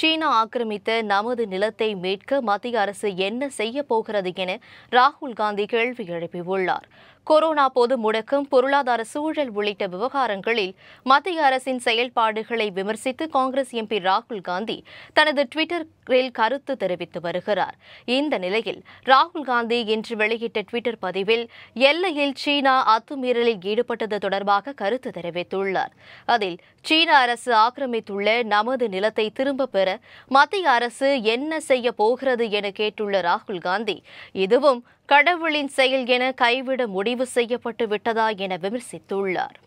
சீனா ஆக்கிரமித்த நமது நிலத்தை மீட்க மத்திய அரசு என்ன செய்ய போகிறது என ராகுல் காந்தி கேள்வி எழுப்பியுள்ளார் கொரோனா பொது முடக்கம் பொருளாதார சூழல் உள்ளிட்ட விவகாரங்களில் மத்திய அரசின் செயல்பாடுகளை விமர்சித்து காங்கிரஸ் எம்பி ராகுல் காந்தி தனது டுவிட்டரில் கருத்து தெரிவித்து வருகிறார் இந்த நிலையில் ராகுல் காந்தி இன்று வெளியிட்ட டுவிட்டர் பதிவில் எல்லையில் சீனா அத்துமீறலில் ஈடுபட்டது தொடர்பாக கருத்து தெரிவித்துள்ளார் அதில் சீன அரசு ஆக்கிரமித்துள்ள நமது நிலத்தை திரும்ப பெற பெற மத்திய அரசு என்ன செய்ய போகிறது என கேட்டுள்ள ராகுல் காந்தி இதுவும் கடவுளின் செயல் என கைவிட முடிவு செய்யப்பட்டு விட்டதா என விமர்சித்துள்ளார்